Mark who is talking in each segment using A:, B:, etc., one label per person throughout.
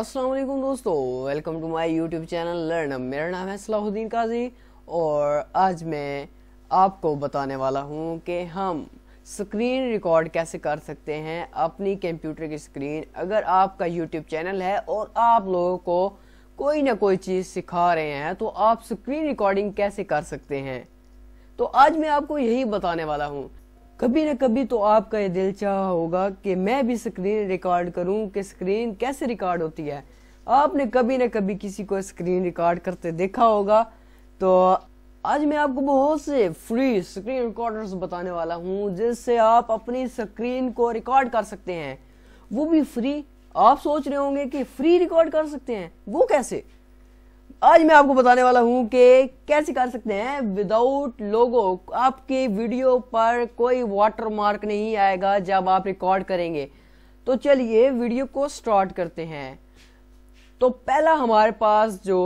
A: अस्सलाम दोस्तों welcome to my YouTube channel learn मेरा नाम है सलाहुद्दीन काजी और आज मैं आपको बताने वाला हूँ कि हम स्क्रीन रिकॉर्ड कैसे कर सकते हैं अपनी कंप्यूटर की स्क्रीन अगर आपका यूट्यूब चैनल है और आप लोगों को कोई ना कोई चीज़ सिखा रहे हैं तो आप स्क्रीन रिकॉर्डिंग कैसे कर सकते हैं तो आज मैं आपको यही बताने वाला हूँ कभी ना कभी तो आपका ये दिल चाह होगा कि मैं भी स्क्रीन रिकॉर्ड करूं कि स्क्रीन कैसे रिकॉर्ड होती है आपने कभी ना कभी किसी को स्क्रीन रिकॉर्ड करते देखा होगा तो आज मैं आपको बहुत से फ्री स्क्रीन रिकॉर्डर्स बताने वाला हूं जिससे आप अपनी स्क्रीन को रिकॉर्ड कर सकते हैं वो भी फ्री आप सोच रहे होंगे कि फ्री रिकॉर्ड कर सकते हैं वो कैसे आज मैं आपको बताने वाला हूं कि कैसे कर सकते हैं विदाउट लोगो आपके वीडियो पर कोई वाटर मार्क नहीं आएगा जब आप रिकॉर्ड करेंगे तो चलिए वीडियो को स्टार्ट करते हैं तो पहला हमारे पास जो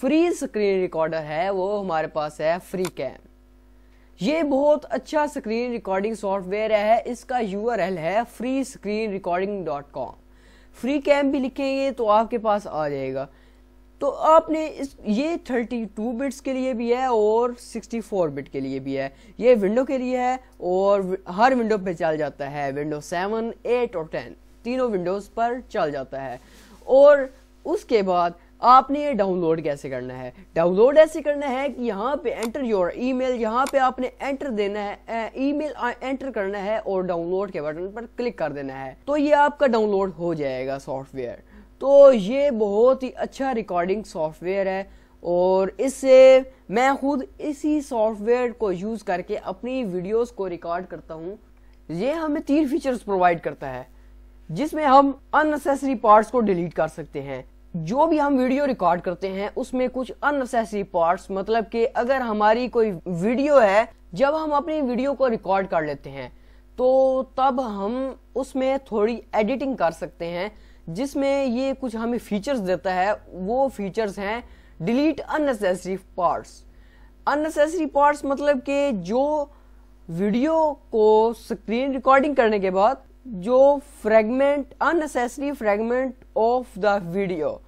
A: फ्री स्क्रीन रिकॉर्डर है वो हमारे पास है फ्री कैम ये बहुत अच्छा स्क्रीन रिकॉर्डिंग सॉफ्टवेयर है इसका एल है free screen recording dot com free cam भी लिखेंगे तो आपके पास आ जाएगा तो आपने इस ये 32 बिट्स के लिए भी है और 64 बिट के लिए भी है ये विंडो के लिए है और हर विंडो पे चल जाता है विंडो 7, 8 और 10 तीनों विंडोज पर चल जाता है और उसके बाद आपने ये डाउनलोड कैसे करना है डाउनलोड ऐसे करना है कि यहाँ पे एंटर योर ईमेल यहाँ पे आपने एंटर देना है ईमेल एंटर करना है और डाउनलोड के बटन पर क्लिक कर देना है तो ये आपका डाउनलोड हो जाएगा सॉफ्टवेयर तो ये बहुत ही अच्छा रिकॉर्डिंग सॉफ्टवेयर है और इससे मैं खुद इसी सॉफ्टवेयर को यूज़ करके अपनी वीडियोस को रिकॉर्ड करता हूँ ये हमें तीन फीचर्स प्रोवाइड करता है जिसमें हम अननेसेसरी पार्ट्स को डिलीट कर सकते हैं जो भी हम वीडियो रिकॉर्ड करते हैं उसमें कुछ अननेसेसरी पार्ट्स मतलब कि अगर हमारी कोई वीडियो है जब हम अपनी वीडियो को रिकॉर्ड कर लेते हैं तो तब हम उसमें थोड़ी एडिटिंग कर सकते हैं जिसमें ये कुछ हमें फीचर्स देता है वो फीचर्स हैं delete unnecessary parts unnecessary parts मतलब कि जो वीडियो को स्क्रीन रिकॉर्डिंग करने के बाद जो fragment unnecessary fragment of the video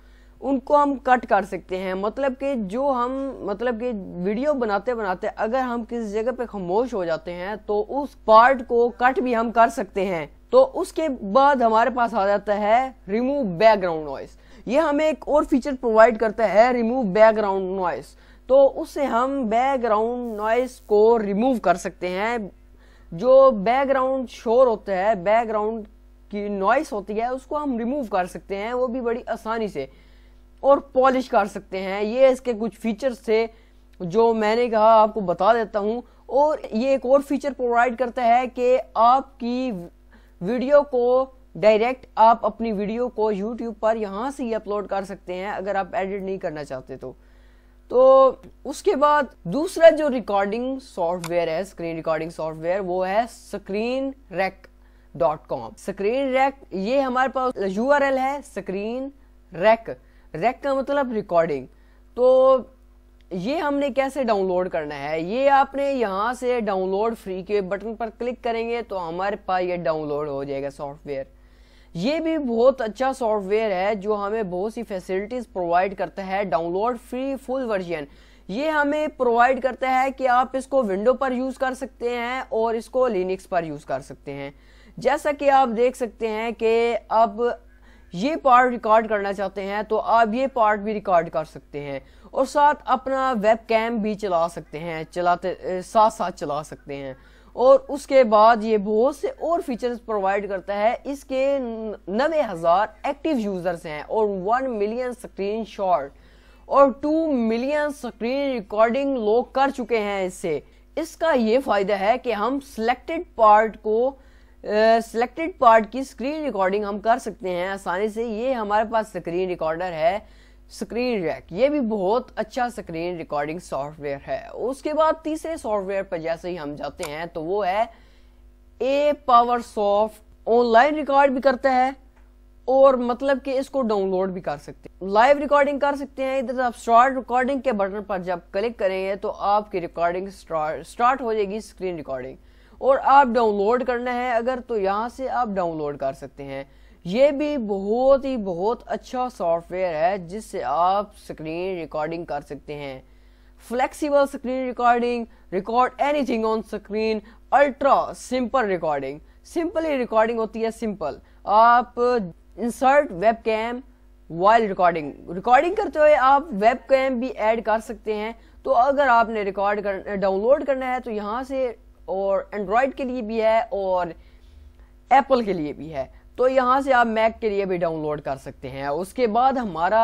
A: उनको हम कट कर सकते हैं मतलब कि जो हम मतलब कि वीडियो बनाते बनाते अगर हम किसी जगह पे खामोश हो जाते हैं तो उस पार्ट को कट भी हम कर सकते हैं तो उसके बाद हमारे पास आ जाता है रिमूव बैकग्राउंड नॉइस ये हमें एक और फीचर प्रोवाइड करता है रिमूव बैकग्राउंड नॉइस तो उससे हम बैकग्राउंड नॉइस को रिमूव कर सकते हैं जो बैकग्राउंड शोर होता है बैकग्राउंड की नॉइस होती है उसको हम रिमूव कर सकते हैं वो भी बड़ी आसानी से और पॉलिश कर सकते हैं ये इसके कुछ फीचर्स थे जो मैंने कहा आपको बता देता हूँ और ये एक और फीचर प्रोवाइड करता है कि आपकी वीडियो को डायरेक्ट आप अपनी वीडियो को यूट्यूब पर यहाँ से ही अपलोड कर सकते हैं अगर आप एडिट नहीं करना चाहते तो तो उसके बाद दूसरा जो रिकॉर्डिंग सॉफ्टवेयर है स्क्रीन रिकॉर्डिंग सॉफ्टवेयर वो है screen rec dot com screen rec ये हमारे पास यू है स्क्रीन रैक रैक का मतलब रिकॉर्डिंग तो ये हमने कैसे डाउनलोड करना है ये आपने यहाँ से डाउनलोड फ्री के बटन पर क्लिक करेंगे तो हमारे पास ये डाउनलोड हो जाएगा सॉफ्टवेयर ये भी बहुत अच्छा सॉफ्टवेयर है जो हमें बहुत सी फैसिलिटीज प्रोवाइड करता है डाउनलोड फ्री फुल वर्जन ये हमें प्रोवाइड करता है कि आप इसको विंडो पर यूज़ कर सकते हैं और इसको लिनिक्स पर यूज़ कर सकते हैं जैसा कि आप देख सकते हैं कि अब ये पार्ट रिकॉर्ड करना चाहते हैं तो आप ये पार्ट भी रिकॉर्ड कर सकते हैं और साथ अपना वेब कैम भी चला सकते हैं चलाते साथ साथ चला सकते हैं और उसके बाद ये बहुत से और फीचर्स प्रोवाइड करता है इसके नबे हज़ार एक्टिव यूज़र्स हैं और वन मिलियन स्क्रीन शॉट और टू मिलियन स्क्रीन रिकॉर्डिंग लोग कर चुके हैं इससे इसका ये फ़ायदा है कि हम सिलेक्टेड पार्ट को सिलेक्टेड uh, पार्ट की स्क्रीन रिकॉर्डिंग हम कर सकते हैं आसानी से ये हमारे पास स्क्रीन रिकॉर्डर है स्क्रीन रैक ये भी बहुत अच्छा स्क्रीन रिकॉर्डिंग सॉफ्टवेयर है उसके बाद तीसरे सॉफ्टवेयर पर जैसे ही हम जाते हैं तो वो है Apowersoft online record भी करता है और मतलब कि इसको डाउनलोड भी कर सकते हैं लाइव रिकॉर्डिंग कर सकते हैं इधर आप स्टार्ट रिकॉर्डिंग के बटन पर जब क्लिक करेंगे तो आपकी रिकॉर्डिंग स्टार्ट हो जाएगी स्क्रीन रिकॉर्डिंग और आप डाउनलोड करना है अगर तो यहाँ से आप डाउनलोड कर सकते हैं ये भी बहुत ही बहुत अच्छा सॉफ्टवेयर है जिससे आप स्क्रीन रिकॉर्डिंग कर सकते हैं flexible screen recording record anything on screen ultra simple recording simply recording होती है सिंपल आप insert webcam while recording recording करते हुए आप वेब कैम भी ऐड कर सकते हैं तो अगर आपने रिकॉर्ड कर डाउनलोड करना है तो यहाँ से और एंड्रॉयड के लिए भी है और एप्पल के लिए भी है तो यहाँ से आप मैक के लिए भी डाउनलोड कर सकते हैं उसके बाद हमारा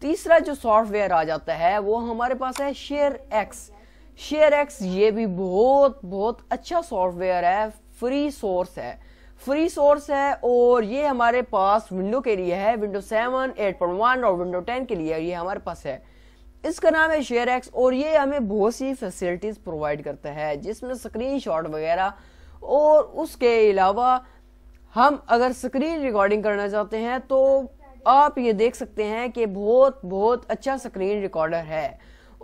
A: तीसरा जो सॉफ्टवेयर आ जाता है वो हमारे पास है शेयर एक्स शेयर एक्स ये भी बहुत बहुत अच्छा सॉफ्टवेयर है फ्री सोर्स है फ्री सोर्स है और ये हमारे पास विंडो के लिए है window seven eight point one और विंडो टेन के लिए ये हमारे पास है इसका नाम है शेयर एक्स और ये हमें बहुत सी फैसिलिटीज प्रोवाइड करता है जिसमें शॉट वगैरह और उसके अलावा हम अगर स्क्रीन रिकॉर्डिंग करना चाहते हैं तो आप ये देख सकते हैं कि बहुत बहुत अच्छा स्क्रीन रिकॉर्डर है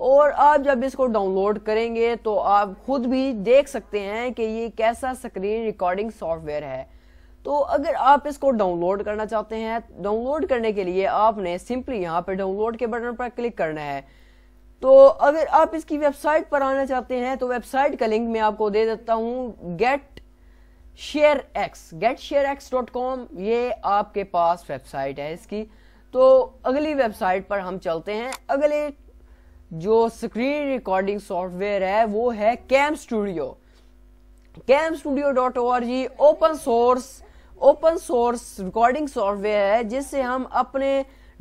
A: और आप जब इसको डाउनलोड करेंगे तो आप खुद भी देख सकते हैं कि ये कैसा स्क्रीन रिकॉर्डिंग सॉफ्टवेयर है तो अगर आप इसको डाउनलोड करना चाहते हैं डाउनलोड करने के लिए आपने सिंपली यहाँ पर डाउनलोड के बटन पर क्लिक करना है तो अगर आप इसकी वेबसाइट पर आना चाहते हैं तो वेबसाइट का लिंक मैं आपको दे देता हूँ get share X get share X dot com ये आपके पास वेबसाइट है इसकी तो अगली वेबसाइट पर हम चलते हैं अगले जो स्क्रीन रिकॉर्डिंग सॉफ्टवेयर है वो है cam studio cam studio dot O R G open source open source recording software है जिससे हम अपने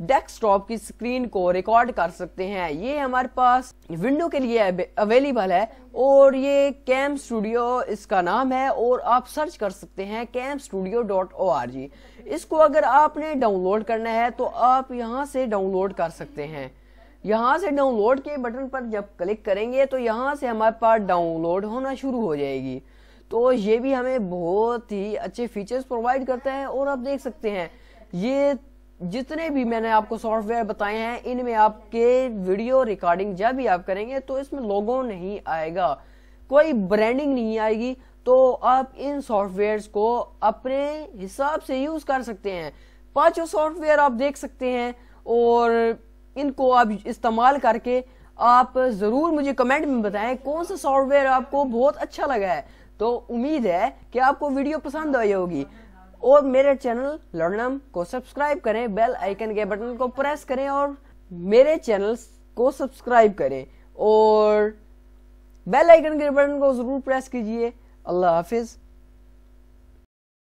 A: डेस्कटॉप की स्क्रीन को रिकॉर्ड कर सकते हैं ये हमारे पास विंडो के लिए अवेलेबल है और ये कैम स्टूडियो इसका नाम है और आप सर्च कर सकते हैं cam studio dot O R G इसको अगर आपने डाउनलोड करना है तो आप यहाँ से डाउनलोड कर सकते हैं यहाँ से डाउनलोड के बटन पर जब क्लिक करेंगे तो यहाँ से हमारे पास डाउनलोड होना शुरू हो जाएगी तो ये भी हमें बहुत ही अच्छे फीचर्स प्रोवाइड करता है और आप देख सकते हैं ये जितने भी मैंने आपको सॉफ्टवेयर बताए हैं इनमें आपके वीडियो रिकॉर्डिंग जब भी आप करेंगे तो इसमें लोगो नहीं आएगा कोई ब्रांडिंग नहीं आएगी तो आप इन सॉफ्टवेयर्स को अपने हिसाब से यूज कर सकते हैं पांचों सॉफ्टवेयर आप देख सकते हैं और इनको आप इस्तेमाल करके आप जरूर मुझे कमेंट में बताएं कौन सा सॉफ्टवेयर आपको बहुत अच्छा लगा है तो उम्मीद है कि आपको वीडियो पसंद आई होगी और मेरे चैनल लर्नम को सब्सक्राइब करें बेल आइकन के बटन को प्रेस करें और मेरे चैनल को सब्सक्राइब करें और बेल आइकन के बटन को जरूर प्रेस कीजिए अल्लाह हाफिज़